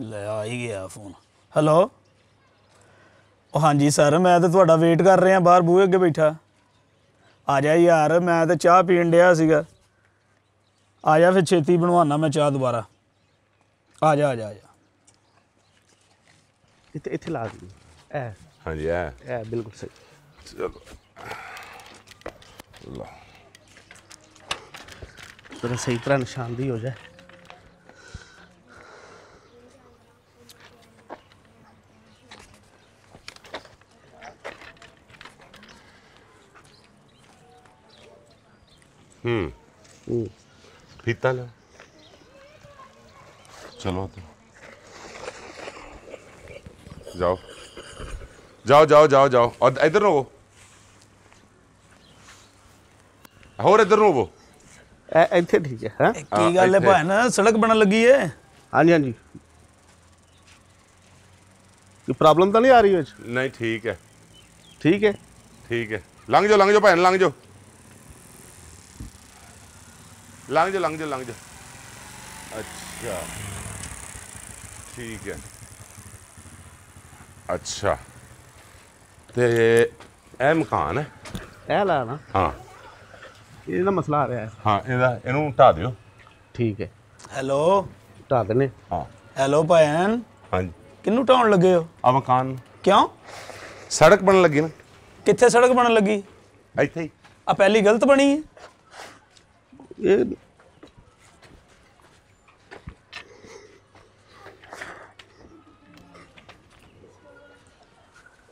ਲੈ ਆ ਹੀ ਗਿਆ ਫੋਨ ਹੈਲੋ ਉਹ ਹਾਂਜੀ ਸਰ ਮੈਂ ਤਾਂ ਤੁਹਾਡਾ ਵੇਟ ਕਰ ਰਿਹਾ ਬਾਹਰ ਬੂਹੇ ਅੱਗੇ ਬੈਠਾ ਆ ਜਾ ਯਾਰ ਮੈਂ ਤਾਂ ਚਾਹ ਪੀਣ ਡਿਆ ਸੀਗਾ ਆ ਜਾ ਫਿਰ ਛੇਤੀ ਬਣਵਾਉਣਾ ਮੈਂ ਚਾਹ ਦੁਬਾਰਾ ਆ ਜਾ ਆ ਜਾ ਆ ਜਾ ਇੱਥੇ ਇੱਥੇ ਲਾ ਦੀ ਐ ਹਾਂਜੀ ਐ ਐ ਬਿਲਕੁਲ ਸਹੀ ਚਲੋ ਲਾ ਤੇਰਾ ਸਹੀ ਤਰ੍ਹਾਂ ਨਿਸ਼ਾਨਦੀ ਹੋ ਜਾਏ पीता हम्म। हम्म। चलो तो जाओ जाओ जाओ जाओ जाओ और इधर रहो और इधर रहो इतने ठीक है हाँ? की हाँ, गल है भाई ना सड़क बन लगी है हाँ जी हाँ जी प्रॉब्लम तो नहीं आ रही है नहीं ठीक है ठीक है ठीक है लंघ जाओ लंघ जाओ भाई लंघ जाओ ਲੰਘ ਜਾ ਲੰਘ ਜਾ ਲੰਘ ਜਾ ਅੱਛਾ ਠੀਕ ਹੈ ਅੱਛਾ ਤੇ ਇਹ ਮਕਾਨ ਹੈ ਇਹ ਲਾ ਨਾ ਹਾਂ ਇਹਦਾ ਮਸਲਾ ਆ ਰਿਹਾ ਹੈ ਹਾਂ ਇਹਦਾ ਇਹਨੂੰ ਢਾ ਦਿਓ ਠੀਕ ਹੈ ਹੈਲੋ ਢਾ ਦਨੇ ਹਾਂ ਹੈਲੋ ਭੈਣ ਹਾਂਜੀ ਕਿੰਨੂੰ ਢਾਉਣ ਲੱਗੇ ਹੋ ਆ ਮਕਾਨ ਕਿਉਂ ਸੜਕ ਬਣਨ ਲੱਗੀ ਨਾ ਕਿੱਥੇ ਸੜਕ ਬਣਨ ਲੱਗੀ ਇੱਥੇ ਹੀ ਆ ਪਹਿਲੀ ਗਲਤ ਬਣੀ ਹੈ good.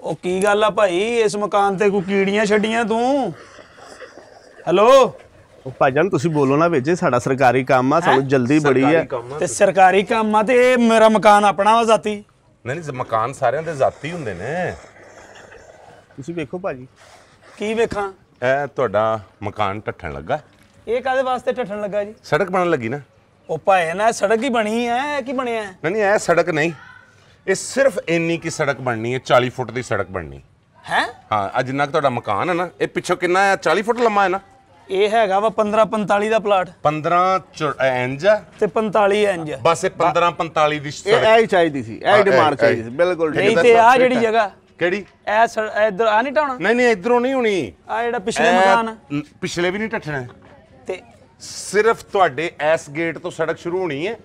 ਉਹ ਕੀ ਗੱਲ ਆ ਭਾਈ ਇਸ ਮਕਾਨ ਤੇ ਕੋਈ ਕੀੜੀਆਂ ਛੱਡੀਆਂ ਤੂੰ ਹੈਲੋ ਉਹ ਭਾਜਨ ਤੁਸੀਂ ਬੋਲੋ ਨਾ ਵਿੱਚ ਸਾਡਾ ਸਰਕਾਰੀ ਕੰਮ ਆ ਸਾਨੂੰ ਜਲਦੀ ਬੜੀ ਆ ਤੇ ਸਰਕਾਰੀ ਕੰਮ ਆ ਤੇ ਇਹ ਮੇਰਾ ਮਕਾਨ ਆਪਣਾ ਵਾ ਜ਼ਾਤੀ ਨਹੀਂ ਨਹੀਂ ਮਕਾਨ ਸਾਰਿਆਂ ਦੇ ਜ਼ਾਤੀ ਹੁੰਦੇ ਨੇ ਤੁਸੀਂ ਵੇਖੋ ਭਾਜੀ ਕੀ ਵੇਖਾਂ ਇਹ ਤੁਹਾਡਾ ਮਕਾਨ ਢੱਠਣ ਲੱਗਾ ਇਹ ਕਾਦੇ ਵਾਸਤੇ ਠੱਠਣ ਲੱਗਾ ਜੀ ਸੜਕ ਬਣਨ ਲੱਗੀ ਨਾ ਉਹ ਭਾਏ ਨਾ ਸੜਕ ਹੀ ਬਣੀ ਹੈ ਕੀ ਬਣਿਆ ਨਹੀਂ ਨਹੀਂ ਇਹ ਸੜਕ ਨਹੀਂ ਇਹ ਸਿਰਫ ਇੰਨੀ ਕੀ ਸੜਕ ਬਣਨੀ ਹੈ 40 ਫੁੱਟ ਦੀ ਸੜਕ ਬਣਨੀ ਹੈ ਹਾਂ ਅੱਜ ਜਿੰਨਾ ਤੁਹਾਡਾ ਮਕਾਨ ਹੈ ਨਾ ਇਹ ਪਿੱਛੋਂ ਕਿੰਨਾ ਹੈ 40 ਫੁੱਟ ਲੰਮਾ ਹੈ ਨਾ ਇਹ ਹੈਗਾ ਵਾ 15 45 ਦਾ ਪਲਾਟ 15 ਇੰਚ ਤੇ 45 ਇੰਚ ਬਸ ਇਹ 15 45 ਦੀ ਸੜਕ ਇਹ ਹੀ ਚਾਹੀਦੀ ਸੀ ਐ ਡਿਮਾਰ ਚਾਹੀਦੀ ਸੀ ਬਿਲਕੁਲ ਨਹੀਂ ਤੇ ਆ ਜਿਹੜੀ ਜਗ੍ਹਾ ਕਿਹੜੀ ਐ ਇਧਰ ਆ ਨਹੀਂ ਟਾਉਣਾ ਨਹੀਂ ਨਹੀਂ ਇਧਰੋਂ ਨਹੀਂ ਹੋਣੀ ਆ ਜਿਹੜਾ ਪਿਛਲੇ ਮਕਾਨ ਪਿਛਲੇ ਵੀ ਨਹੀਂ ਟੱਟਣਾ ਸਿਰਫ ਤੁਹਾਡੇ ਐਸ ਗੇਟ ਤੋਂ ਸੜਕ ਸ਼ੁਰੂ ਹੋਣੀ ਹੈ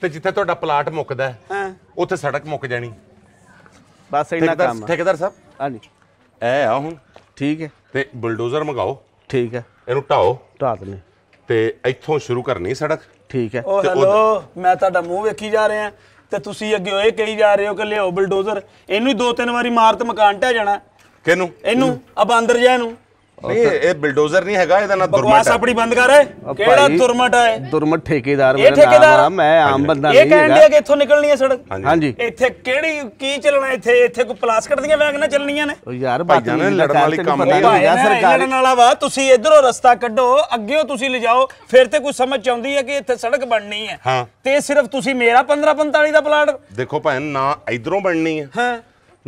ਤੇ ਜਿੱਥੇ ਤੁਹਾਡਾ ਪਲਾਟ ਮੁੱਕਦਾ ਹੈ ਉੱਥੇ ਸੜਕ ਮੁੱਕ ਜਾਣੀ ਬਸ ਇੰਨਾ ਕੰਮ ਠੇਕੇਦਾਰ ਸਾਹਿਬ ਹਾਂਜੀ ਐ ਆ ਹੁਣ ਠੀਕ ਹੈ ਤੇ ਬੁਲਡੋਜ਼ਰ ਮਗਾਓ ਠੀਕ ਹੈ ਇਹਨੂੰ ਢਾਓ ਢਾ ਦਨੇ ਤੇ ਇੱਥੋਂ ਸ਼ੁਰੂ ਕਰਨੀ ਸੜਕ ਠੀਕ ਹੈ ਉਹ ਮੈਂ ਤੁਹਾਡਾ ਮੂੰਹ ਵੇਖੀ ਜਾ ਰਿਹਾ ਤੇ ਤੁਸੀਂ ਅੱਗੇ ਇਹ ਕਹੀ ਜਾ ਰਹੇ ਹੋ ਕਿ ਲਿਓ ਬਲਡੋਜ਼ਰ ਇਹਨੂੰ ਹੀ ਦੋ ਤਿੰਨ ਵਾਰੀ ਮਾਰਤ ਮਕਾਨ ਢਹਿ ਜਾਣਾ ਕਿਨੂੰ ਇਹਨੂੰ ਆ ਅੰਦਰ ਜਾ ਇਹਨੂੰ ਨਹੀਂ ਇਹ ਬਿਲਡੋਜ਼ਰ ਨਹੀਂ ਹੈਗਾ ਇਹਦਾ ਨਾਮ ਦੁਰਮਟ ਹੈ ਆਪਣੀ ਬੰਦ ਕਰ ਓਏ ਕਿਹੜਾ ਦੁਰਮਟ ਹੈ ਦੁਰਮਟ ਠੇਕੇਦਾਰ ਮੈਂ ਮੈਂ ਆਮ ਬੰਦਾ ਇਹ ਨਹੀਂ ਕਹਿਣ ਹੈਗਾ ਕਿ ਇੱਥੋਂ ਨਿਕਲਣੀ ਹੈ ਸੜਕ ਹਾਂਜੀ ਇੱਥੇ ਕਿਹੜੀ ਕੀ ਚੱਲਣਾ ਇੱਥੇ ਇੱਥੇ ਕੋਈ ਪਲਾਸਕਟ ਦੀਆਂ ਵੈਗਨਾਂ ਚੱਲਣੀਆਂ ਨੇ ਉਹ ਯਾਰ ਭਾਈ ਬਾਤ ਜਾਨ, ਨਹੀਂ ਲੜਨ ਵਾਲੀ ਕੰਮ ਨਹੀਂ ਹੈ ਯਾਰ ਸਰਕਾਰ ਇਹਨਾਂ ਵਾਲਾ ਵਾ ਤੁਸੀਂ ਇਧਰੋਂ ਰਸਤਾ ਕੱਢੋ ਅੱਗੇੋਂ ਤੁਸੀਂ ਲਿਜਾਓ ਫਿਰ ਤੇ ਕੋਈ ਸਮਝ ਚ ਆਉਂਦੀ ਹੈ ਕਿ ਇੱਥੇ ਸੜਕ ਬਣਨੀ ਹੈ ਹਾਂ। ਤੇ ਸਿਰਫ ਤੁਸੀਂ ਮੇਰਾ 15 45 ਦਾ ਪਲਾਟ ਦੇਖੋ ਭੈਣ ਨਾ ਇਧਰੋਂ ਬਣਨੀ ਹੈ ਹਾਂ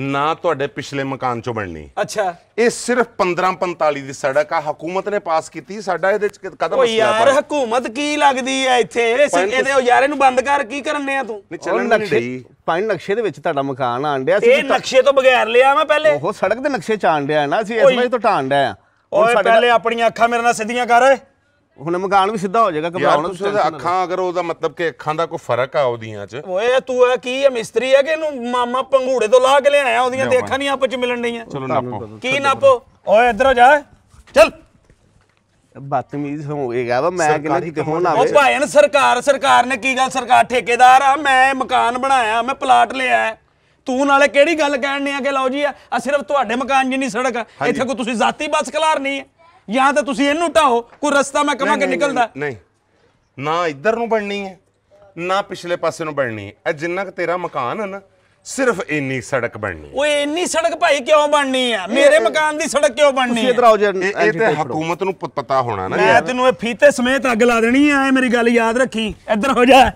ਨਾ ਤੁਹਾਡੇ ਪਿਛਲੇ ਮਕਾਨ ਚੋਂ ਬਣਨੀ ਅੱਛਾ ਇਹ ਸਿਰਫ 1545 ਦੀ ਸੜਕ ਆ ਹਕੂਮਤ ਨੇ ਪਾਸ ਕੀਤੀ ਸਾਡਾ ਇਹਦੇ ਚ ਕਦਮ ਓ ਯਾਰ ਹਕੂਮਤ ਕੀ ਲੱਗਦੀ ਐ ਇੱਥੇ ਇਹਦੇ ਯਾਰੇ ਨੂੰ ਬੰਦ ਕਰ ਕੀ ਕਰਨੇ ਆ ਤੂੰ ਚੱਲਣ ਨਹੀਂ ਪਾਣੀ ਨਕਸ਼ੇ ਦੇ ਵਿੱਚ ਤੁਹਾਡਾ ਮਕਾਨ ਆਣ ਡਿਆ ਸੀ ਇਹ ਨਕਸ਼ੇ ਤੋਂ ਬਗੈਰ ਲਿਆ ਮੈਂ ਪਹਿਲੇ ਉਹ ਸੜਕ ਦੇ ਨਕਸ਼ੇ ਚ ਆਂਡਿਆ ਡਿਆ ਨਾ ਅਸੀਂ ਇਸ ਵਿੱਚ ਤੋਂ ਢਾਣ ਡਿਆ ਓਏ ਪਹਿਲੇ ਆਪਣੀਆਂ ਅੱਖਾਂ ਮੇਰੇ ਨਾਲ ਸਿੱਧੀਆਂ ਕਰ ਹੁਣ ਮਗਾਲ ਵੀ ਸਿੱਧਾ ਹੋ ਜਾਏਗਾ ਕਿ ਘਬਰਾਉਣ ਤੁਸੀਂ ਅੱਖਾਂ ਅਗਰ ਉਹਦਾ ਮਤਲਬ ਕਿ ਅੱਖਾਂ ਦਾ ਕੋਈ ਫਰਕ ਆ ਉਹਦੀਆਂ 'ਚ ਓਏ ਤੂੰ ਇਹ ਕੀ ਹੈ ਮਿਸਤਰੀ ਹੈ ਕਿ ਇਹਨੂੰ ਮਾਮਾ ਪੰਘੂੜੇ ਤੋਂ ਲਾ ਕੇ ਲਿਆਇਆ ਉਹਦੀਆਂ ਦੇਖਾਂ ਨਹੀਂ ਆਪਸ ਚ ਮਿਲਣ ਡਈਆਂ ਚਲੋ ਨਾਪੋ ਕੀ ਨਾਪੋ ਓਏ ਇੱਧਰੋਂ ਜਾ ਚੱਲ ਬਦਤਮੀਜ਼ ਹੋਏਗਾ ਵਾ ਮੈਂ ਕਿਹਾ ਕਿਤੇ ਹੁਣ ਉਹ ਆਵੇ ਭਾਇਨ ਸਰਕਾਰ ਸਰਕਾਰ ਨੇ ਕੀ ਗੱਲ ਸਰਕਾਰ ਠੇਕੇਦਾਰ ਆ ਮੈਂ ਮਕਾਨ ਬਣਾਇਆ ਮੈਂ ਪਲਾਟ ਲਿਆ ਹੈ। ਤੂੰ ਨਾਲੇ ਕਿਹੜੀ ਗੱਲ ਕਹਿਣ ਨੇ ਆ ਕਿ ਲਓ ਜੀ ਆ ਸਿਰਫ ਤੁਹਾਡੇ ਮਕਾਨ ਜਿੰਨੀ ਸੜਕ ਇੱਥੇ ਕੋਈ ਤੁਸੀਂ ਜ਼ਾਤੀ ਬਸ ਖਲਾਰਨੀ ਹੈ ਜਾਂ ਤਾਂ ਤੁਸੀਂ ਇਹਨੂੰ ਢਾਓ ਕੋਈ ਰਸਤਾ ਮੈਂ ਕਹਾਂ ਕਿ ਨਿਕਲਦਾ ਨਹੀਂ ਨਾ ਇੱਧਰ ਨੂੰ ਬਣਨੀ ਹੈ ਨਾ ਪਿਛਲੇ ਪਾਸੇ ਨੂੰ ਬਣਨੀ ਹੈ ਇਹ ਜਿੰਨਾ ਕਿ ਤੇਰਾ ਮਕਾਨ ਹੈ ਨਾ ਸਿਰਫ ਇੰਨੀ ਸੜਕ ਬਣਨੀ ਓਏ ਇੰਨੀ ਸੜਕ ਭਾਈ ਕਿਉਂ ਬਣਨੀ ਆ ਮੇਰੇ ਮਕਾਨ ਦੀ ਸੜਕ ਕਿਉਂ ਬਣਨੀ ਤੁਸੀਂ ਇਧਰ ਆਓ ਜੀ ਇਹ ਤੇ ਹਕੂਮਤ ਨੂੰ ਪਤਾ ਹੋਣਾ ਨਾ ਮੈਂ ਤੈਨੂੰ ਇਹ ਫੀਤੇ ਸਮੇਤ ਅੱਗ ਲਾ ਦੇਣੀ ਆ ਇਹ ਮੇਰੀ ਗੱਲ ਯਾਦ ਰੱਖੀ ਇੱਧਰ ਹੋ ਜਾ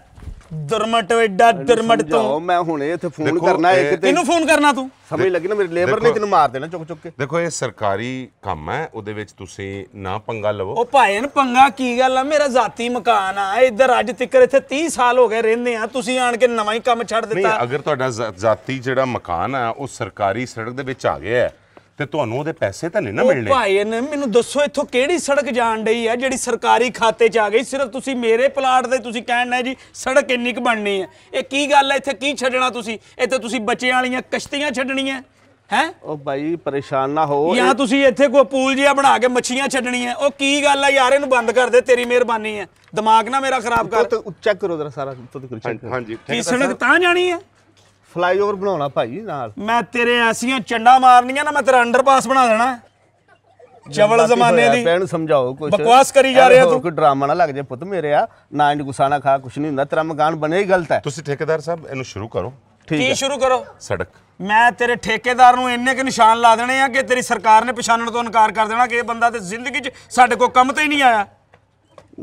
ਦਰਮਟ ਐਡਾ ਦਰਮਟ ਤੋਂ ਮੈਂ ਹੁਣੇ ਇੱਥੇ ਫੋਨ ਕਰਨਾ ਇੱਕ ਤੇ ਇਹਨੂੰ ਫੋਨ ਕਰਨਾ ਤੂੰ ਸਮਝ ਲੱਗੀ ਨਾ ਮੇਰੀ ਲੇਬਰ ਨੇ ਤੈਨੂੰ ਮਾਰ ਦੇਣਾ ਚੁੱਕ ਚੁੱਕ ਕੇ ਦੇਖੋ ਇਹ ਸਰਕਾਰੀ ਕੰਮ ਹੈ ਉਹਦੇ ਵਿੱਚ ਤੁਸੀਂ ਨਾ ਪੰਗਾ ਲਵੋ ਉਹ ਭਾਈਨ ਪੰਗਾ ਕੀ ਗੱਲ ਆ ਮੇਰਾ ਜ਼ਾਤੀ ਮਕਾਨ ਆ ਇੱਧਰ ਅੱਜ ਤੱਕ ਇੱਥੇ 30 ਸਾਲ ਹੋ ਗਏ ਰਹਿੰਦੇ ਆ ਤੁਸੀਂ ਆਣ ਕੇ ਨਵਾਂ ਹੀ ਕੰਮ ਛੱਡ ਦਿੱਤਾ ਨਹੀਂ ਅਗਰ ਤੁਹਾਡਾ ਜ਼ਾਤੀ ਜਿਹੜਾ ਮਕਾਨ ਆ ਉਹ ਸਰਕਾਰੀ ਸੜਕ ਦੇ ਵਿੱਚ ਆ ਗਿਆ ਹੈ ਤੇ ਤੁਹਾਨੂੰ ਉਹਦੇ ਪੈਸੇ ਤਾਂ ਨਹੀਂ ਨਾ ਮਿਲਣੇ ਭਾਈ ਨੇ ਮੈਨੂੰ ਦੱਸੋ ਇੱਥੋਂ ਕਿਹੜੀ ਸੜਕ ਜਾਣ ਡਈ ਆ ਜਿਹੜੀ ਸਰਕਾਰੀ ਖਾਤੇ 'ਚ ਆ ਗਈ ਸਿਰਫ ਤੁਸੀਂ ਮੇਰੇ ਪਲਾਟ ਦੇ ਤੁਸੀਂ ਕਹਿਣਾ ਜੀ ਸੜਕ ਇੰਨੀ ਕੁ ਬਣਨੀ ਹੈ ਇਹ ਕੀ ਗੱਲ ਹੈ ਇੱਥੇ ਕੀ ਛੱਡਣਾ ਤੁਸੀਂ ਇੱਥੇ ਤੁਸੀਂ ਬੱਚਿਆਂ ਵਾਲੀਆਂ ਕਸ਼ਤੀਆਂ ਛੱਡਣੀਆਂ ਹੈ ਉਹ ਭਾਈ ਪਰੇਸ਼ਾਨ ਨਾ ਹੋ ਜਾਂ ਤੁਸੀਂ ਇੱਥੇ ਕੋਈ ਪੂਲ ਜਿਹਾ ਬਣਾ ਕੇ ਮੱਛੀਆਂ ਛੱਡਣੀਆਂ ਉਹ ਕੀ ਗੱਲ ਆ ਯਾਰ ਇਹਨੂੰ ਬੰਦ ਕਰ ਦੇ ਤੇਰੀ ਮਿਹਰਬਾਨੀ ਹੈ ਦਿਮਾਗ ਨਾ ਮੇਰਾ ਖਰਾਬ ਕਰ ਚੈੱਕ ਕਰੋ ਜਰਾ ਸਾਰਾ ਚੈੱਕ ਕਰੋ ਹਾਂਜੀ ਕੀ ਸੜਕ ਤਾਂ ਜਾਣੀ ਹੈ ਫਲਾਈਓਵਰ ਬਣਾਉਣਾ ਭਾਈ ਨਾਲ ਮੈਂ ਤੇਰੇ ਐਸੀਆਂ ਚੰਡਾ ਮਾਰਨੀਆਂ ਨਾ ਮੈਂ ਤੇਰਾ ਅੰਡਰਪਾਸ ਬਣਾ ਦੇਣਾ ਚਵਲ ਜ਼ਮਾਨੇ ਦੀ ਬੈਣ ਸਮਝਾਓ ਕੁਝ ਬਕਵਾਸ ਕਰੀ ਜਾ ਰਿਹਾ ਤੂੰ ਕੋਈ ਡਰਾਮਾ ਨਾ ਲੱਗ ਜਾ ਪੁੱਤ ਮੇਰੇ ਆ ਨਾ ਇੰਡ ਗੁਸਾ ਨਾ ਖਾ ਕੁਛ ਨਹੀਂ ਹੁੰਦਾ ਤੇਰਾ ਮਕਾਨ ਬਣੇ ਹੀ ਗਲਤ ਹੈ ਤੁਸੀਂ ਠੇਕੇਦਾਰ ਸਾਹਿਬ ਇਹਨੂੰ ਸ਼ੁਰੂ ਕਰੋ ਠੀਕ ਕੀ ਸ਼ੁਰੂ ਕਰੋ ਸੜਕ ਮੈਂ ਤੇਰੇ ਠੇਕੇਦਾਰ ਨੂੰ ਇੰਨੇ ਕਿ ਨਿਸ਼ਾਨ ਲਾ ਦੇਣੇ ਆ ਕਿ ਤੇਰੀ ਸਰਕਾਰ ਨੇ ਪਛਾਣਨ ਤੋਂ ਇਨਕਾਰ ਕਰ ਦੇਣਾ ਕਿ ਇਹ ਬੰਦਾ ਤੇ ਜ਼ਿੰਦਗੀ 'ਚ ਸਾਡੇ ਕੋਲ ਕੰਮ ਤੇ ਹੀ ਨਹੀਂ ਆਇਆ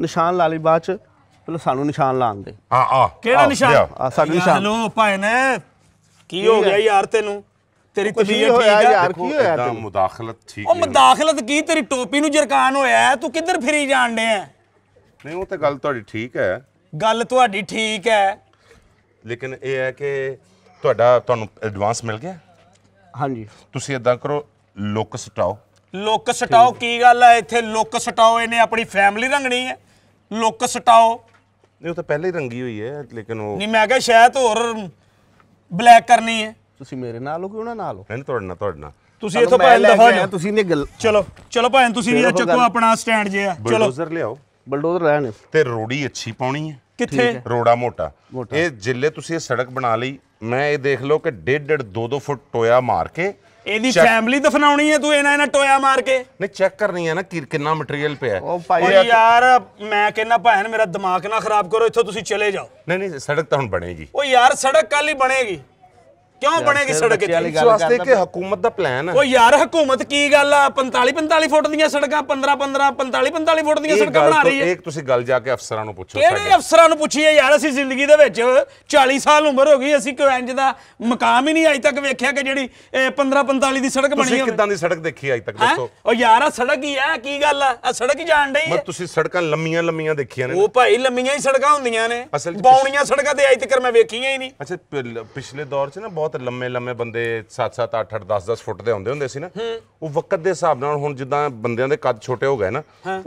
ਨਿਸ਼ਾਨ ਲਾ ਲਈ ਬਾਅਦ 'ਚ ਪਹਿਲਾਂ ਸਾਨੂੰ ਨਿਸ਼ਾਨ ਲਾਣ ਦੇ ਆ ਆ ਕਿਹੜਾ ਨਿਸ਼ਾਨ ਆ ਸਾਡੇ ਨਿਸ਼ਾਨ ਲੋ ਭਾਈ ਨੇ ਕੀ ਹੋ ਗਿਆ ਯਾਰ ਤੈਨੂੰ ਤੇਰੀ ਤਬੀਅਤ ਠੀਕ ਆ ਯਾਰ ਕੀ ਹੋਇਆ ਤੈਨੂੰ ਮੁਦਾਖਲਤ ਠੀਕ ਉਹ ਮੁਦਾਖਲਤ ਕੀ ਤੇਰੀ ਟੋਪੀ ਨੂੰ ਜਰਕਾਨ ਹੋਇਆ ਤੂੰ ਕਿੱਧਰ ਫਿਰੀ ਜਾਣ ਡਿਆ ਨਹੀਂ ਉਹ ਤਾਂ ਗੱਲ ਤੁਹਾਡੀ ਠੀਕ ਹੈ ਗੱਲ ਤੁਹਾਡੀ ਠੀਕ ਹੈ ਲੇਕਿਨ ਇਹ ਹੈ ਕਿ ਤੁਹਾਡਾ ਤੁਹਾਨੂੰ ਐਡਵਾਂਸ ਮਿਲ ਗਿਆ ਹਾਂਜੀ ਤੁਸੀਂ ਇਦਾਂ ਕਰੋ ਲੁੱਕ ਸਟਾਓ ਲੁੱਕ ਸਟਾਓ ਕੀ ਗੱਲ ਹੈ ਇੱਥੇ ਲੁੱਕ ਸਟਾਓ ਇਹਨੇ ਆਪਣੀ ਫੈਮਿਲੀ ਰੰਗਣੀ ਹੈ ਲੁੱਕ ਸਟਾਓ ਨਹੀਂ ਉਹ ਤਾਂ ਪਹਿਲਾਂ ਹੀ ਰੰਗੀ ਹੋਈ ਹੈ ਲੇਕਿਨ ਉਹ ਨਹੀਂ ਮੈਂ ਕਿਹਾ ਸ਼ਾਇਦ ਹੋਰ ਬਲੈਕ ਕਰਨੀ ਹੈ ਤੁਸੀਂ ਮੇਰੇ ਨਾਲ ਹੋ ਕਿ ਉਹਨਾਂ ਨਾਲ ਹੋ ਨਹੀਂ ਤੁਹਾਡੇ ਨਾਲ ਤੁਹਾਡੇ ਨਾਲ ਤੁਸੀਂ ਇਥੋਂ ਭਾਵੇਂ ਦਫਾ ਜਾਓ ਤੁਸੀਂ ਨੇ ਗੱਲ ਚਲੋ ਚਲੋ ਭਾਈ ਤੁਸੀਂ ਇਹ ਚੱਕੋ ਆਪਣਾ ਸਟੈਂਡ ਜੇ ਆ ਚਲੋ ਬਲਡੋਜ਼ਰ ਲਿਆਓ ਬਲਡੋਜ਼ਰ ਲੈਣ ਤੇ ਰੋੜੀ ਅੱਛੀ ਪਾਉਣੀ ਹੈ ਕਿੱਥੇ ਰੋੜਾ ਮੋਟਾ ਇਹ ਜਿੱਲੇ ਤੁਸੀਂ ਇਹ ਸੜਕ ਬਣਾ ਲਈ ਮੈਂ ਇਹ ਦੇਖ ਲਓ ਕਿ 1.5 2 2 ਫੁੱਟ ਟੋਇਆ ਮਾਰ ਕੇ ਇਹਦੀ ਫੈਮਿਲੀ ਦਫਨਾਉਣੀ ਹੈ ਤੂੰ ਇਹਨਾਂ ਇਹਨਾਂ ਟੋਇਆ ਮਾਰ ਕੇ ਨਹੀਂ ਚੈੱਕ ਕਰਨੀ ਹੈ ਨਾ ਕਿ ਕਿੰਨਾ ਮਟੀਰੀਅਲ ਪਿਆ ਉਹ ਭਾਈ ਯਾਰ ਮੈਂ ਕਹਿੰਦਾ ਭੈਣ ਮੇਰਾ ਦਿਮਾਗ ਨਾ ਖਰਾਬ ਕਰੋ ਇੱਥੋਂ ਤੁਸੀਂ ਚਲੇ ਜਾਓ ਨਹੀਂ ਨਹੀਂ ਸੜਕ ਤਾਂ ਹੁਣ ਬਣੇਗੀ ਉਹ ਯਾਰ ਸੜਕ ਕੱਲ ਹੀ ਬਣੇਗੀ ਕਿਉਂ ਬਣੇਗੀ ਸੜਕ ਇੱਥੇ ਇਸ ਵਾਸਤੇ ਕਿ ਹਕੂਮਤ ਦਾ ਪਲਾਨ ਆ ਉਹ ਯਾਰ ਹਕੂਮਤ ਕੀ ਗੱਲ ਆ 45 45 ਫੁੱਟ ਦੀਆਂ ਸੜਕਾਂ 15 15 45 45 ਫੁੱਟ ਦੀਆਂ ਸੜਕਾਂ ਬਣਾ ਰਹੀ ਹੈ ਇੱਕ ਤੁਸੀਂ ਗੱਲ ਜਾ ਕੇ ਅਫਸਰਾਂ ਨੂੰ ਪੁੱਛੋ ਕਿਹੜੇ ਅਫਸਰਾਂ ਨੂੰ ਪੁੱਛੀਏ ਯਾਰ ਅਸੀਂ ਜ਼ਿੰਦਗੀ ਦੇ ਵਿੱਚ 40 ਸਾਲ ਉਮਰ ਹੋ ਗਈ ਅਸੀਂ ਕੋਈ ਇੰਜ ਦਾ ਮਕਾਮ ਹੀ ਨਹੀਂ ਅਜੇ ਤੱਕ ਵੇਖਿਆ ਕਿ ਜਿਹੜੀ 15 45 ਦੀ ਸੜਕ ਬਣੀ ਹੋਵੇ ਤੁਸੀਂ ਕਿਦਾਂ ਦੀ ਸੜਕ ਦੇਖੀ ਅਜੇ ਤੱਕ ਦੱਸੋ ਉਹ ਯਾਰ ਆ ਸੜਕ ਹੀ ਆ ਕੀ ਗੱਲ ਆ ਆ ਸੜਕ ਹੀ ਜਾਣ ਰਹੀ ਹੈ ਮੈਂ ਤੁਸੀਂ ਸੜਕਾਂ ਲੰਮੀਆਂ ਲੰਮੀਆਂ ਦੇਖੀਆਂ ਨੇ ਉਹ ਭਾਈ ਲੰਮੀਆਂ ਹੀ ਸੜਕਾਂ ਹੁੰਦੀਆਂ ਨੇ ਬੌਣੀਆਂ ਸੜਕਾਂ ਤੇ ਅਜੇ ਤੱਕ ਮੈਂ ਵੇਖੀਆਂ ਹੀ ਨਹੀਂ ਅੱਛਾ ਪਿਛਲੇ ਦੌਰ 'ਚ ਨਾ ਬਹੁਤ ਲੰਮੇ ਲੰਮੇ ਬੰਦੇ 7 7 8 8 10 10 ਫੁੱਟ ਦੇ ਹੁੰਦੇ ਹੁੰਦੇ ਸੀ ਨਾ ਉਹ ਵਕਤ ਦੇ ਹਿਸਾਬ ਨਾਲ ਹੁਣ ਜਿੱਦਾਂ ਬੰਦਿਆਂ ਦੇ ਕੱਦ ਛੋਟੇ ਹੋ ਗਏ ਨਾ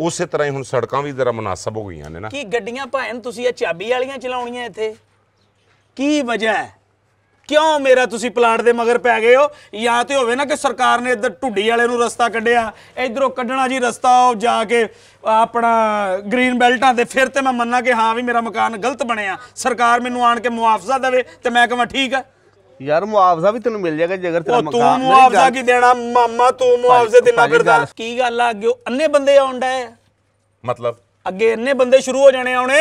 ਉਸੇ ਤਰ੍ਹਾਂ ਹੀ ਹੁਣ ਸੜਕਾਂ ਵੀ ਜ਼ਰਾ ਮناسب ਹੋ ਗਈਆਂ ਨੇ ਨਾ ਕੀ ਗੱਡੀਆਂ ਭਾਇਨ ਤੁਸੀਂ ਇਹ ਚਾਬੀ ਵਾਲੀਆਂ ਚਲਾਉਣੀਆਂ ਇੱਥੇ ਕੀ ਵਜ੍ਹਾ ਹੈ ਕਿਉਂ ਮੇਰਾ ਤੁਸੀਂ ਪਲਾਟ ਦੇ ਮਗਰ ਪੈ ਗਏ ਹੋ ਜਾਂ ਤੇ ਹੋਵੇ ਨਾ ਕਿ ਸਰਕਾਰ ਨੇ ਇੱਧਰ ਢੁੱਡੀ ਵਾਲੇ ਨੂੰ ਰਸਤਾ ਕੱਢਿਆ ਇਧਰੋਂ ਕੱਢਣਾ ਜੀ ਰਸਤਾ ਉਹ ਜਾ ਕੇ ਆਪਣਾ ਗ੍ਰੀਨ ਬੈਲਟਾਂ ਤੇ ਫਿਰ ਤੇ ਮੈਂ ਮੰਨਾਂ ਕਿ ਹਾਂ ਵੀ ਮੇਰਾ ਮਕਾਨ ਗਲਤ ਬਣਿਆ ਸਰਕਾਰ ਮੈਨੂੰ ਆਣ ਕੇ ਮੁਆਫਜ਼ਾ ਦੇਵੇ ਤੇ ਮੈਂ ਕਹਾਂ ਠੀਕ ਹੈ ਯਾਰ ਮੁਆਵਜ਼ਾ ਵੀ ਤੈਨੂੰ ਮਿਲ ਜਾਏਗਾ ਜੇਕਰ ਤੇਰਾ ਉਹ ਤੂੰ ਮੁਆਵਜ਼ਾ ਕੀ ਦੇਣਾ ਮਾਮਾ ਤੂੰ ਮੁਆਵਜ਼ੇ ਦੇਣਾ ਨਾ ਫਿਰਦਾ ਕੀ ਗੱਲ ਆ ਅੱਗੇ ਉਹ ਅੰਨੇ ਬੰਦੇ ਆਉਣ ਡਏ ਮਤਲਬ ਅੱਗੇ ਇੰਨੇ ਬੰਦੇ ਸ਼ੁਰੂ ਹੋ ਜਾਣੇ ਆਉਣੇ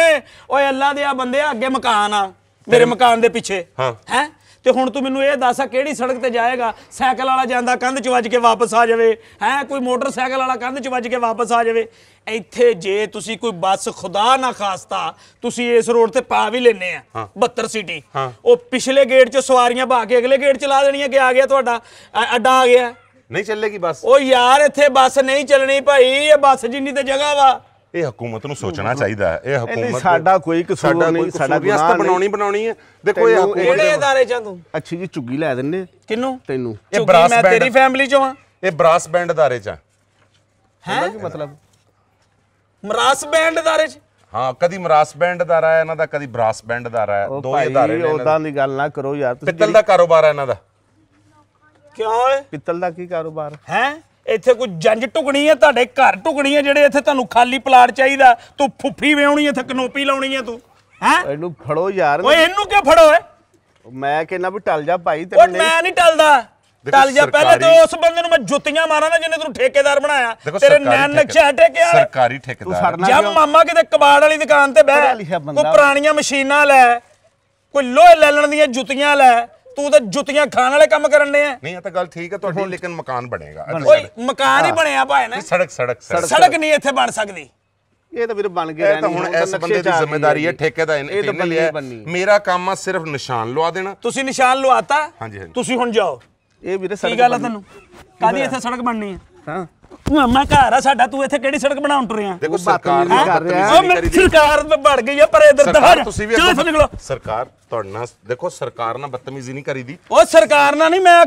ਓਏ ਅੱਲਾ ਦੇ ਆ ਬੰਦੇ ਆ ਅੱਗੇ ਮਕਾਨ ਆ ਮੇਰੇ ਮਕਾਨ ਦੇ ਪਿੱਛੇ ਹਾਂ। ਹੈ ਤੇ ਹੁਣ ਤੂੰ ਮੈਨੂੰ ਇਹ ਦੱਸ ਆ ਕਿਹੜੀ ਸੜਕ ਤੇ ਜਾਏਗਾ ਸਾਈਕਲ ਵਾਲਾ ਜਾਂਦਾ ਕੰਧ 'ਚ ਵੱਜ ਕੇ ਵਾਪਸ ਆ ਜਾਵੇ ਹੈ ਕੋਈ ਮੋਟਰਸਾਈਕਲ ਵਾਲਾ ਕੰਧ 'ਚ ਵੱਜ ਕੇ ਵਾਪਸ ਆ ਜਾਵੇ ਇੱਥੇ ਜੇ ਤੁਸੀਂ ਕੋਈ ਬੱਸ ਖੁਦਾ ਨਾ ਖਾਸਤਾ ਤੁਸੀਂ ਇਸ ਰੋਡ ਤੇ ਪਾ ਵੀ ਲੈਨੇ ਆ 72 ਸਿਟੀ ਉਹ ਪਿਛਲੇ ਗੇਟ 'ਚ ਸਵਾਰੀਆਂ ਭਾ ਕੇ ਅਗਲੇ ਗੇਟ 'ਚ ਲਾ ਦੇਣੀਆਂ ਕਿ ਆ ਗਿਆ ਤੁਹਾਡਾ ਅੱਡਾ ਆ ਗਿਆ ਨਹੀਂ ਚੱਲੇਗੀ ਬੱਸ ਉਹ ਯਾਰ ਇੱਥੇ ਬੱਸ ਨਹੀਂ ਚੱਲਣੀ ਭਾਈ ਇਹ ਬੱਸ ਜਿੰਨੀ ਤੇ ਜਗ੍ਹਾ ਵਾ ਇਹ ਹਕੂਮਤ ਨੂੰ ਸੋਚਣਾ ਚਾਹੀਦਾ ਹੈ ਇਹ ਹਕੂਮਤ ਸਾਡਾ ਕੋਈ ਕਸੂਰ ਨਹੀਂ ਸਾਡਾ ਗੁਨਾਹ ਨਹੀਂ ਬਣਾਉਣੀ ਬਣਾਉਣੀ ਹੈ ਦੇਖੋ ਇਹ ਹਕੂਮਤ ਕਿਹੜੇ ادارੇ ਤੂੰ ਅੱਛੀ ਜੀ ਝੁੱਗੀ ਲੈ ਦਿੰਦੇ ਕਿੰਨੂੰ ਤੈਨੂੰ ਇਹ ਬਰਾਸ ਬੈਂਡ ਮੈਂ ਤੇਰੀ ਫੈਮਿਲੀ ਚੋਂ ਆ ਇਹ ਬਰਾਸ ਬੈਂਡ ادارੇ ਚ ਹੈ ਕੀ ਮਤਲਬ ਮਰਾਸ ਬੈਂਡ ادارੇ ਚ ਹਾਂ ਕਦੀ ਮਰਾਸ ਬੈਂਡ ادارਾ ਹੈ ਇਹਨਾਂ ਦਾ ਕਦੀ ਬਰਾਸ ਬੈਂਡ ادارਾ ਹੈ ਦੋ ਹੀ ਨੇ ਉਦਾਂ ਦੀ ਗੱਲ ਨਾ ਕਰੋ ਯਾਰ ਤੁਸੀਂ ਪਿੱਤਲ ਦਾ ਕਾਰੋਬਾਰ ਹੈ ਇਹਨਾਂ ਦਾ ਕਿਉਂ ਓਏ ਪਿੱਤਲ ਦਾ ਕੀ ਕਾਰੋਬਾਰ ਹੈ ਇੱਥੇ ਕੋਈ ਜੰਜ ਟੁਕਣੀ ਹੈ ਤੁਹਾਡੇ ਘਰ ਟੁਕਣੀ ਹੈ ਜਿਹੜੇ ਇੱਥੇ ਤੁਹਾਨੂੰ ਖਾਲੀ ਪਲਾਟ ਚਾਹੀਦਾ ਤੂੰ ਫੁੱਫੀ ਵੇਉਣੀ ਹੈ ਇੱਥੇ ਕਨੋਪੀ ਲਾਉਣੀ ਹੈ ਤੂੰ ਹੈ ਇਹਨੂੰ ਫੜੋ ਯਾਰ ਓਏ ਇਹਨੂੰ ਕਿਉਂ ਫੜੋ ਏ ਮੈਂ ਕਹਿੰਦਾ ਵੀ ਟਲ ਜਾ ਭਾਈ ਤੇਰੇ ਨੇ ਮੈਂ ਨਹੀਂ ਟਲਦਾ ਟਲ ਜਾ ਪਹਿਲੇ ਤੇ ਉਸ ਬੰਦੇ ਨੂੰ ਮੈਂ ਜੁੱਤੀਆਂ ਮਾਰਾਂ ਨਾ ਜਿਹਨੇ ਤੈਨੂੰ ਠੇਕੇਦਾਰ ਬਣਾਇਆ ਤੇਰੇ ਨੈਣ ਨਕਸ਼ਾ ਠੇਕਿਆ ਸਰਕਾਰੀ ਠੇਕੇਦਾਰ ਜਾਂ ਮਾਮਾ ਕਿਤੇ ਕਬਾੜ ਵਾਲੀ ਦੁਕਾਨ ਤੇ ਬਹਿ ਕੋਈ ਪੁਰਾਣੀਆਂ ਮਸ਼ੀਨਾਂ ਲੈ ਕੋਈ ਲੋਹੇ ਲੈ ਲੈਣ ਦੀਆਂ ਜੁੱਤੀਆਂ ਲੈ ਤੂੰ ਤਾਂ ਜੁੱਤੀਆਂ ਖਾਣ ਵਾਲੇ ਕੰਮ ਕਰਨ ਨੇ ਆ ਨਹੀਂ ਇਹ ਤਾਂ ਗੱਲ ਠੀਕ ਹੈ ਤੁਹਾਡੀ ਲੇਕਿਨ ਮਕਾਨ ਬਣੇਗਾ ਓਏ ਮਕਾਨ ਹੀ ਬਣਿਆ ਭਾਏ ਨਾ ਸੜਕ ਸੜਕ ਸੜਕ ਨਹੀਂ ਇੱਥੇ ਬਣ ਸਕਦੀ ਇਹ ਤਾਂ ਵੀਰ ਬਣ ਗਿਆ ਇਹ ਤਾਂ ਹੁਣ ਇਸ ਬੰਦੇ ਦੀ ਜ਼ਿੰਮੇਵਾਰੀ ਹੈ ਠੇਕੇ ਦਾ ਇਹਨੇ ਲਿਆ ਮੇਰਾ ਕੰਮ ਆ ਸਿਰਫ ਨਿਸ਼ਾਨ ਲਵਾ ਦੇਣਾ ਤੁਸੀਂ ਨਿਸ਼ਾਨ ਲਵਾਤਾ ਹਾਂਜੀ ਹਾਂਜੀ ਤੁਸੀਂ ਹੁਣ ਜਾਓ ਇਹ ਵੀਰੇ ਸੜਕ ਕੀ ਗੱਲ ਆ ਤੁਹਾਨੂੰ ਕਾਦੀ ਇੱਥੇ ਸੜਕ ਬਣਨੀ ਹੈ ਹਾਂ ਮਾਮਾ ਘਰ ਆ ਸਾਡਾ ਤੂੰ ਇੱਥੇ ਕਿਹੜੀ ਸੜਕ ਬਣਾਉਣ ਤੁਰਿਆ ਦੇਖੋ ਸਰਕਾਰ ਨੇ ਕਰ ਰਿਹਾ ਸਰਕਾਰ ਮੇਰੀ ਸਰਕਾਰ ਗਈ ਆ ਪਰ ਇਧਰ ਵੀ ਚਲੋ ਨਿਕਲੋ ਸਰਕਾਰ ਤੁਹਾਡੇ ਨਾਲ ਦੇਖੋ ਸਰਕਾਰ ਨਾਲ ਬਦਤਮੀਜ਼ੀ ਨਹੀਂ ਕਰੀਦੀ ਉਹ ਸਰਕਾਰ ਨਾਲ ਨਹੀਂ ਮੈਂ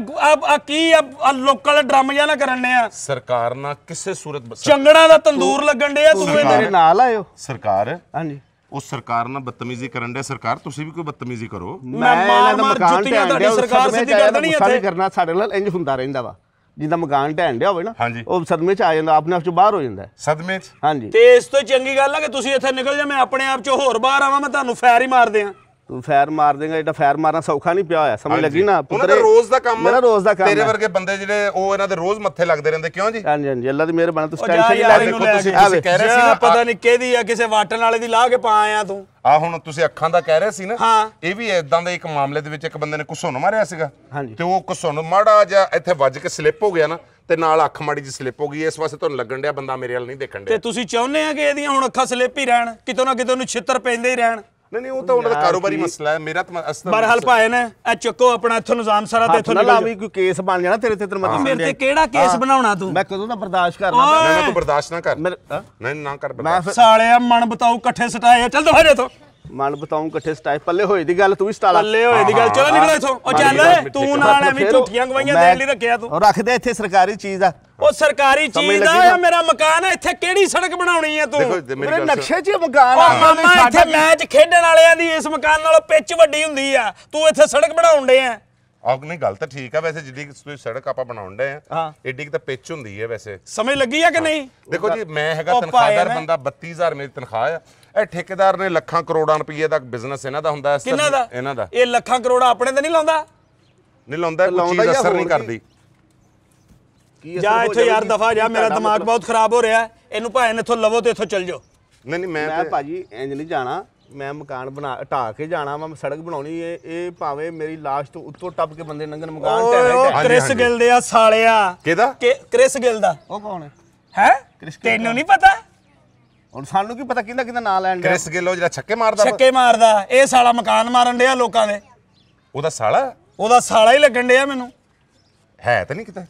ਆ ਕੀ ਆ ਲੋਕਲ ਡਰਮ ਜਾਂ ਨਾ ਕਰਨ ਨੇ ਆ ਸਰਕਾਰ ਨਾਲ ਕਿਸੇ ਸੂਰਤ ਚੰਗੜਾ ਦਾ ਤੰਦੂਰ ਲੱਗਣ ਦੇ ਆ ਤੂੰ ਇਹਦੇ ਨਾਲ ਆਇਓ ਸਰਕਾਰ ਹਾਂਜੀ ਉਹ ਸਰਕਾਰ ਨਾਲ ਬਦਤਮੀਜ਼ੀ ਕਰਨ ਦੇ ਸਰਕਾਰ ਤੁਸੀਂ ਵੀ ਕੋਈ ਬਦਤਮੀਜ਼ੀ ਕਰੋ ਮੈਂ ਮਾਰ ਮਾਰ ਜੁੱਤੀਆਂ ਤੁਹਾਡੀ ਸਰਕਾਰ ਸਿੱਧੀ ਕਰ ਦੇਣੀ ਇੱਥੇ ਕਰਨਾ ਸਾਡੇ ਨਾਲ ਇੰਜ ਹੁੰਦਾ ਰਹਿੰਦਾ ਵਾ ਜਿੱਦਾਂ ਮਕਾਨ ਢਹਿਣ ਡਿਆ ਹੋਵੇ ਨਾ ਉਹ ਸਦਮੇ 'ਚ ਆ ਜਾਂਦਾ ਆਪਣੇ ਆਪ 'ਚ ਬਾਹਰ ਹੋ ਜਾਂਦਾ ਸਦਮੇ 'ਚ ਹਾਂਜੀ ਤੇ ਇਸ ਤੋਂ ਚੰਗੀ ਗੱਲ ਆ ਕਿ ਤੁਸੀਂ ਇੱਥੇ ਨਿਕਲ ਜਾ ਮੈਂ ਆਪਣੇ ਆਪ ਚ ਹੋਰ ਬਾਹਰ ਆਵਾਂ ਮੈਂ ਤੁਹਾਨੂੰ ਫੈਰ ਹੀ ਮਾਰ ਦਿਆਂ ਤੂੰ ਫਾਇਰ ਮਾਰ ਦੇਗਾ ਜਿਹੜਾ ਫਾਇਰ ਮਾਰਨਾ ਸੌਖਾ ਨਹੀਂ ਪਿਆ ਹੋਇਆ ਸਮਝ ਲੱਗੀ ਨਾ ਪੁੱਤਰੇ ਰੋਜ਼ ਦਾ ਕੰਮ ਮੇਰਾ ਰੋਜ਼ ਦਾ ਕੰਮ ਤੇਰੇ ਵਰਗੇ ਬੰਦੇ ਜਿਹੜੇ ਉਹ ਇਹਨਾਂ ਦੇ ਰੋਜ਼ ਮੱਥੇ ਲੱਗਦੇ ਰਹਿੰਦੇ ਕਿਉਂ ਜੀ ਹਾਂਜੀ ਹਾਂਜੀ ਅੱਲਾ ਦੀ ਮਿਹਰਬਾਨੀ ਬਣਾ ਤੁਸੀਂ ਟੈਨਸ਼ਨ ਨਹੀਂ ਲੈ ਦੇਖੋ ਤੁਸੀਂ ਤੁਸੀਂ ਕਹਿ ਰਹੇ ਸੀ ਨਾ ਪਤਾ ਨਹੀਂ ਕਿਹਦੀ ਆ ਕਿਸੇ ਵਾਟਣ ਵਾਲੇ ਦੀ ਲਾ ਕੇ ਪਾ ਆਇਆ ਤੂੰ ਆ ਹੁਣ ਤੁਸੀਂ ਅੱਖਾਂ ਦਾ ਕਹਿ ਰਹੇ ਸੀ ਨਾ ਇਹ ਵੀ ਇਦਾਂ ਦਾ ਇੱਕ ਮਾਮਲੇ ਦੇ ਵਿੱਚ ਇੱਕ ਬੰਦੇ ਨੇ ਕੁਸੁਨ ਮਾਰਿਆ ਸੀਗਾ ਤੇ ਉਹ ਕੁਸੁਨ ਮਾੜਾ ਜਿਹਾ ਇੱਥੇ ਵੱਜ ਕੇ ਸਲਿੱਪ ਹੋ ਗਿਆ ਨਾ ਤੇ ਨਾਲ ਅੱਖ ਮਾੜੀ ਜੀ ਸਲਿੱਪ ਹੋ ਗਈ ਇਸ ਵਾਸਤੇ ਤੁਹਾਨੂੰ ਲੱਗਣ ਡਿਆ ਬੰਦਾ ਮੇਰੇ ਵੱਲ ਨਹੀਂ ਦੇਖਣ ਡਿਆ ਤੇ ਤੁਸੀਂ ਚਾਹੁੰਦੇ ਆ ਕਿ ਇਹਦੀਆਂ ਹੁਣ ਅੱਖਾਂ ਸਲਿੱਪ ਹੀ ਰਹਿਣ ਕਿਤੋਂ ਨਾ ਕਿਤੋਂ ਨੂੰ ਛਿੱਤਰ ਪੈਂਦੇ ਹੀ ਰਹਿਣ ਨਹੀਂ ਨਹੀਂ ਉਹ ਤਾਂ ਉਹਨਾਂ ਦਾ ਕਾਰੋਬਾਰੀ ਮਸਲਾ ਹੈ ਮੇਰਾ ਤਾਂ ਅਸਲ ਬਰਹਾਲ ਭਾਏ ਨੇ ਇਹ ਚੱਕੋ ਆਪਣਾ ਇੱਥੋਂ ਨਿਜ਼ਾਮ ਸਾਰਾ ਤੇ ਇੱਥੋਂ ਨਿਕਲ ਵੀ ਕੋਈ ਕੇਸ ਬਣ ਜਾਣਾ ਤੇਰੇ ਤੇ ਤੇਰੇ ਮਤਲਬ ਮੇਰੇ ਤੇ ਕਿਹੜਾ ਕੇਸ ਬਣਾਉਣਾ ਤੂੰ ਮੈਂ ਕਦੋਂ ਦਾ ਬਰਦਾਸ਼ਤ ਕਰਨਾ ਮੈਂ ਮੈਂ ਤੂੰ ਬਰਦਾਸ਼ਤ ਨਾ ਕਰ ਨਹੀਂ ਨਾ ਕਰ ਬਰਦਾਸ਼ਤ ਮੈਂ ਸਾਲਿਆ ਮਨ ਬਤਾਉ ਇਕੱਠੇ ਸਟਾਏ ਚੱਲ ਦੋ ਫਿਰ ਤੋਂ ਮਨ ਬਤਾਉ ਇਕੱਠੇ ਸਟਾਏ ਪੱਲੇ ਹੋਏ ਦੀ ਗੱਲ ਤੂੰ ਵੀ ਸਟਾਲਾ ਪੱਲੇ ਹੋਏ ਦੀ ਗੱਲ ਚਲੋ ਨਿਕਲ ਇੱਥੋਂ ਉਹ ਚੱਲ ਤੂੰ ਨਾਲ ਐਵੇਂ ਝੂਠੀਆਂ ਗਵਾਈਆਂ ਦੇਣ ਲਈ ਰੱਖਿਆ ਤੂੰ ਰੱਖਦੇ ਇੱਥੇ ਸਰਕਾਰੀ ਚੀਜ਼ ਆ ਉਹ ਸਰਕਾਰੀ ਚੀਜ਼ ਦਾ ਆ ਮੇਰਾ ਮਕਾਨ ਆ ਇੱਥੇ ਕਿਹੜੀ ਸੜਕ ਬਣਾਉਣੀ ਆ ਤੂੰ ਮੇਰੇ ਨਕਸ਼ੇ 'ਚ ਮਕਾਨ ਆ ਮਾਮਾ ਇੱਥੇ ਮੈਚ ਖੇਡਣ ਵਾਲਿਆਂ ਦੀ ਇਸ ਮਕਾਨ ਨਾਲੋਂ ਪਿੱਚ ਵੱਡੀ ਹੁੰਦੀ ਆ ਤੂੰ ਇੱਥੇ ਸੜਕ ਬਣਾਉਣ ਡਿਆ ਆ ਆਗ ਨਹੀਂ ਗੱਲ ਤਾਂ ਠੀਕ ਆ ਵੈਸੇ ਜਿੱਦੀ ਤੁਸੀਂ ਸੜਕ ਆਪਾਂ ਬਣਾਉਣ ਡੇ ਆ ਏਡੀ ਕਿ ਤਾਂ ਪਿੱਚ ਹੁੰਦੀ ਹੈ ਵੈਸੇ ਸਮਝ ਲੱਗੀ ਆ ਕਿ ਨਹੀਂ ਦੇਖੋ ਜੀ ਮੈਂ ਹੈਗਾ ਤਨਖਾਹਦਾਰ ਬੰਦਾ 32000 ਮੇਰੀ ਤਨਖਾਹ ਆ ਇਹ ਠੇਕੇਦਾਰ ਨੇ ਲੱਖਾਂ ਕਰੋੜਾਂ ਰੁਪਏ ਦਾ ਬਿਜ਼ਨਸ ਇਹਨਾਂ ਦਾ ਹੁੰਦਾ ਇਸ ਇਹਨਾਂ ਦਾ ਇਹ ਲੱਖਾਂ ਕਰੋੜਾਂ ਆਪਣੇ ਤੇ ਨਹੀਂ ਲਾਉਂਦਾ ਨਹੀਂ ਲਾਉਂਦਾ ਕੋਈ ਚੀਜ਼ ਅਸਰ ਨਹੀਂ ਕਰਦੀ ਜਾ ਇੱਥੇ ਯਾਰ ਦਫਾ ਜਾ ਮੇਰਾ ਦਿਮਾਗ ਬਹੁਤ ਖਰਾਬ ਹੋ ਰਿਹਾ ਇਹਨੂੰ ਭਾਵੇਂ ਇੱਥੋਂ ਲਵੋ ਤੇ ਇੱਥੋਂ ਚੱਲ ਜਾਓ ਨਹੀਂ ਨਹੀਂ ਮੈਂ ਮੈਂ ਭਾਜੀ ਇੰਜ ਨਹੀਂ ਜਾਣਾ ਮੈਂ ਮਕਾਨ ਬਣਾ ਢਾ ਕੇ ਜਾਣਾ ਮੈਂ ਸੜਕ ਬਣਾਉਣੀ ਏ ਇਹ ਭਾਵੇਂ ਮੇਰੀ ਲਾਸ਼ ਤੋਂ ਉੱਤੋਂ ਟੱਪ ਕੇ ਬੰਦੇ ਨੰਗਨ ਮਕਾਨ ਢਹਿ ਕ੍ਰਿਸ ਗਿਲ ਦੇ ਆ ਸਾਲਿਆ ਕਿਹਦਾ ਕ੍ਰਿਸ ਗਿਲ ਦਾ ਉਹ ਕੌਣ ਹੈ ਹੈ ਤੈਨੂੰ ਨਹੀਂ ਪਤਾ ਹੁਣ ਸਾਨੂੰ ਕੀ ਪਤਾ ਕਿਹਦਾ ਕਿਹਦਾ ਨਾਂ ਲੈਣ ਦਾ ਕ੍ਰਿਸ ਗਿਲ ਉਹ ਜਿਹੜਾ ਛੱਕੇ ਮਾਰਦਾ ਛੱਕੇ ਮਾਰਦਾ ਇਹ ਸਾਲਾ ਮਕਾਨ ਮਾਰਨ ਡਿਆ ਲੋਕਾਂ ਦੇ ਉਹਦਾ ਸਾਲਾ ਉਹਦਾ ਸਾਲਾ ਹੀ ਲੱਗਣ ਡਿਆ ਮੈਨੂੰ ਹੈ ਤਾਂ ਨਹੀਂ ਕਿਤੇ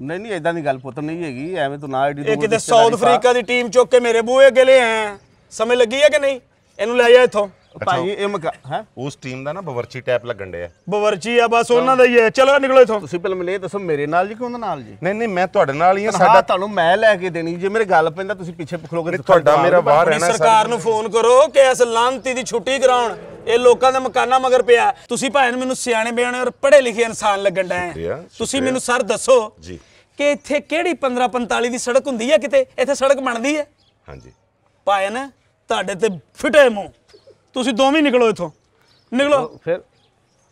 ਨਹੀਂ ਨਹੀਂ ਐਦਾਂ ਦੀ ਗੱਲ ਪੁੱਤ ਨਹੀਂ ਹੈਗੀ ਐਵੇਂ ਤੂੰ ਨਾ ਐਡੀ ਇਹ ਕਿਤੇ ਸਾਊਥ ਅਫਰੀਕਾ ਦੀ ਟੀਮ ਚੁੱਕ ਕੇ ਮੇਰੇ ਬੂਹੇ ਅੱਗੇ ਲੈ ਆਇਆ ਸਮਝ ਲੱਗੀ ਹੈ ਕਿ ਨਹੀਂ ਇਹਨੂੰ ਲੈ ਜਾ ਇੱਥੋਂ ਭਾਈ ਇਹ ਮਕਾ ਹੈ ਉਸ ਟੀਮ ਦਾ ਨਾ ਬਵਰਚੀ ਟੈਪ ਲੱਗਣ ਡਿਆ ਬਵਰਚੀ ਆ ਬਸ ਉਹਨਾਂ ਦਾ ਹੀ ਹੈ ਚਲੋ ਨਿਕਲੋ ਇਥੋਂ ਤੁਸੀਂ ਪਹਿਲਾਂ ਮੈਨੂੰ ਦੱਸੋ ਮੇਰੇ ਨਾਲ ਜੀ ਕਿ ਉਹਨਾਂ ਨਾਲ ਜੀ ਨਹੀਂ ਨਹੀਂ ਮੈਂ ਤੁਹਾਡੇ ਨਾਲ ਹੀ ਆ ਸਾਡਾ ਤੁਹਾਨੂੰ ਮੈਂ ਲੈ ਕੇ ਦੇਣੀ ਜੇ ਮੇਰੇ ਗੱਲ ਪੈਂਦਾ ਤੁਸੀਂ ਪਿੱਛੇ ਪਖਲੋਗੇ ਤੁਹਾਡਾ ਮੇਰਾ ਬਾਹਰ ਰਹਿਣਾ ਸਰਕਾਰ ਨੂੰ ਫੋਨ ਕਰੋ ਕਿ ਇਸ ਲਾਂਤੀ ਦੀ ਛੁੱਟੀ ਕਰਾਉਣ ਇਹ ਲੋਕਾਂ ਦਾ ਮਕਾਨਾ ਮਗਰ ਪਿਆ ਤੁਸੀਂ ਭਾਵੇਂ ਮੈਨੂੰ ਸਿਆਣੇ ਬਿਆਣੇ ਔਰ ਪੜ੍ਹੇ ਲਿਖੇ ਇਨਸਾਨ ਲੱਗਣ ਡਏ ਤੁਸੀਂ ਮੈਨੂੰ ਸਰ ਦੱਸੋ ਜੀ ਕਿ ਇੱਥੇ ਕਿਹੜੀ 15 45 ਦੀ ਸੜਕ ਹੁੰਦੀ ਹੈ ਕਿਤੇ ਇੱਥੇ ਸੜਕ ਬਣਦੀ ਹੈ ਹਾਂਜੀ ਭਾਇਨ ਤੁਹਾਡੇ ਤੇ ਫਿਟੇ ਮੂੰਹ ਤੁਸੀਂ ਦੋਵੇਂ ਨਿਕਲੋ ਇੱਥੋਂ ਨਿਕਲੋ ਫਿਰ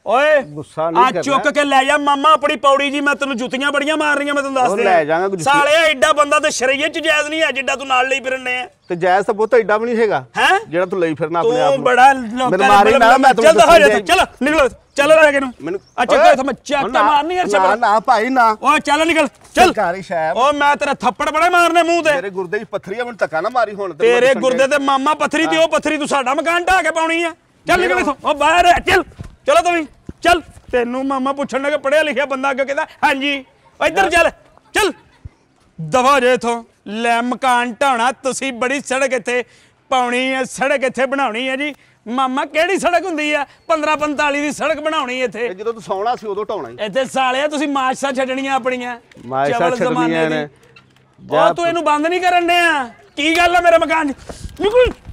ਓਏ ਗੁੱਸਾ ਨਹੀਂ ਕਰਦਾ ਆ ਚੁੱਕ ਕੇ ਲੈ ਜਾ ਮਾਮਾ ਆਪਣੀ ਪੌੜੀ ਜੀ ਮੈਂ ਤੈਨੂੰ ਜੁੱਤੀਆਂ ਬੜੀਆਂ ਮਾਰ ਰਹੀਆਂ ਮੈਂ ਤੈਨੂੰ ਦੱਸ ਦੇ ਲੈ ਜਾਗਾ ਗੁੱਸਾ ਸਾਲੇ ਐਡਾ ਬੰਦਾ ਤੇ ਸ਼ਰੀਏ ਚ ਜਾਇਜ਼ ਨਹੀਂ ਹੈ ਜਿੱਡਾ ਤੂੰ ਨਾਲ ਲਈ ਫਿਰਨੇ ਆ ਤੇ ਜਾਇਜ਼ ਤਾਂ ਬਹੁਤ ਐਡਾ ਵੀ ਨਹੀਂ ਹੈਗਾ ਹੈ ਜਿਹੜਾ ਤੂੰ ਲਈ ਫਿਰਨਾ ਆਪਣੇ ਆਪ ਤੂੰ ਬੜਾ ਲੋਕਾਂ ਮਾਰੀ ਨਾ ਮੈਂ ਤੈਨੂੰ ਚੱਲ ਹੋ ਜਾ ਚੱਲ ਨਿਕਲ ਚੱਲ ਰਹਿ ਕੇ ਨੂੰ ਮੈਨੂੰ ਆ ਚੱਕ ਇੱਥੇ ਮੈਂ ਚੱਕ ਮਾਰਨੀ ਹੈ ਸ਼ਬਰ ਨਾ ਭਾਈ ਨਾ ਓ ਚੱਲ ਨਿਕਲ ਚੱਲ ਕਾਰੀ ਸ਼ਾਇਬ ਓ ਮੈਂ ਤੇਰਾ ਥੱਪੜ ਬੜਾ ਮਾਰਨੇ ਮੂੰਹ ਤੇ ਤੇਰੇ ਗੁਰਦੇ ਦੀ ਪੱਥਰੀ ਆ ਮੈਨੂੰ ਧੱਕਾ ਨਾ ਮਾਰੀ ਹੁਣ ਤੇਰੇ ਗੁਰਦੇ ਤੇ ਮਾਮਾ ਪੱਥਰੀ ਤੇ ਉਹ ਪੱਥਰੀ ਤੂੰ ਸਾਡਾ ਮਕਾਨ ਢਾ ਕੇ ਪਾਉਣੀ ਆ ਚੱਲ ਨਿਕਲ ਇੱਥੋਂ ਓ ਬਾਹਰ ਚੱਲ ਚਲੋ ਤੂੰ ਵੀ ਚੱਲ ਤੈਨੂੰ ਮਾਮਾ ਪੁੱਛਣ ਲੱਗਾ ਪੜਿਆ ਲਿਖਿਆ ਬੰਦਾ ਅੱਗੇ ਕਹਿੰਦਾ ਹਾਂਜੀ ਇੱਧਰ ਚੱਲ ਚੱਲ ਦਵਾ ਜੇ ਇਥੋਂ ਲੈ ਮਕਾਨ ਢਾਣਾ ਤੁਸੀਂ ਬੜੀ ਸੜਕ ਇੱਥੇ ਪਾਉਣੀ ਹੈ ਸੜਕ ਇੱਥੇ ਬਣਾਉਣੀ ਹੈ ਜੀ ਮਾਮਾ ਕਿਹੜੀ ਸੜਕ ਹੁੰਦੀ ਆ 15 45 ਦੀ ਸੜਕ ਬਣਾਉਣੀ ਇੱਥੇ ਜਦੋਂ ਤੂੰ ਸੌਣਾ ਸੀ ਉਦੋਂ ਢਾਉਣਾ ਇੱਥੇ ਸਾਲਿਆ ਤੁਸੀਂ ਮਾਸ਼ਾ ਛੱਡਣੀਆਂ ਆਪਣੀਆਂ ਮਾਸ਼ਾ ਛੱਡਣੀਆਂ ਨੇ ਉਹ ਤੂੰ ਇਹਨੂੰ ਬੰਦ ਨਹੀਂ ਕਰਨ ਦੇ ਆ ਕੀ ਗੱਲ ਆ ਮੇਰੇ ਮਕਾਨ 'ਚ ਨਿਕਲ